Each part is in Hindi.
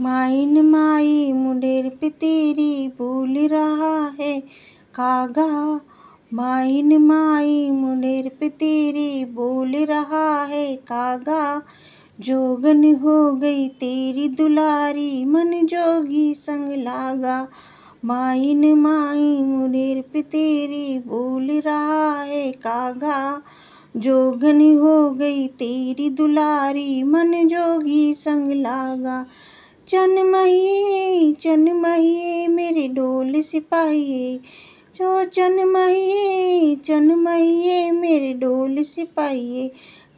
माइन माई मुंडेर पे तेरी बोल रहा है कागा माइन माई मुंडेर पे तेरी बोल रहा है कागा जोगन हो गई तेरी दुलारी मन जोगी संग लागा माइन माई मुंडेर पे तेरी बोल रहा है कागा जोगन हो गई तेरी दुलारी मन जोगी संग लागा चन महिए चन महिए मेरे डोल सिपाहिए जो चन महिए चन महिए मेरे डोल सिपाहिए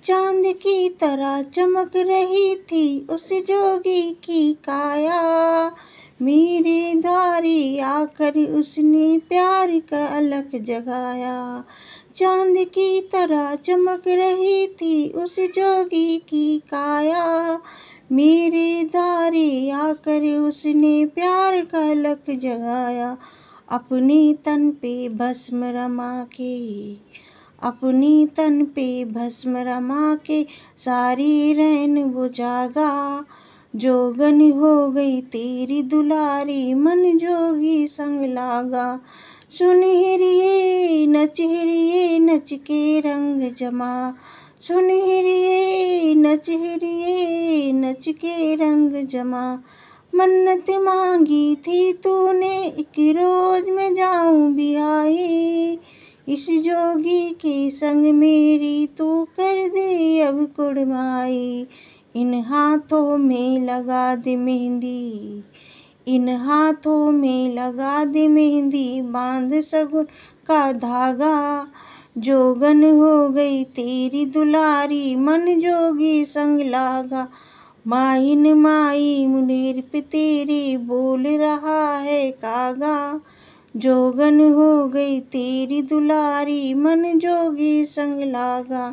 चांद की तरह चमक रही थी उस जोगी की काया मेरे द्वारे आकर उसने प्यार का अलग जगाया चांद की तरह चमक रही थी उस जोगी की काया मेरी दारी आकर उसने प्यार का लक जगाया अपने तन पे भस्म रमा के अपने तन पे भस्म रमा के सारी रैन बुझागा जोगन हो गई तेरी दुलारी मन जोगी संग लागा सुनहरिए नचहरिए नच के रंग जमा सुनहरिए नचहरिए लालच के रंग जमा मन्नत मांगी थी तूने एक रोज में जाऊं बिहाई इस जोगी के संग मेरी तू कर दे अब कुड़माई इन हाथों में लगा दे मेहंदी इन हाथों में लगा दे मेहंदी बांध सगुन का धागा जोगन हो गई तेरी दुलारी मन जोगी संग लागा माइन माई मुनीर तेरी बोल रहा है कागा जोगन हो गई तेरी दुलारी मन जोगी संग लागा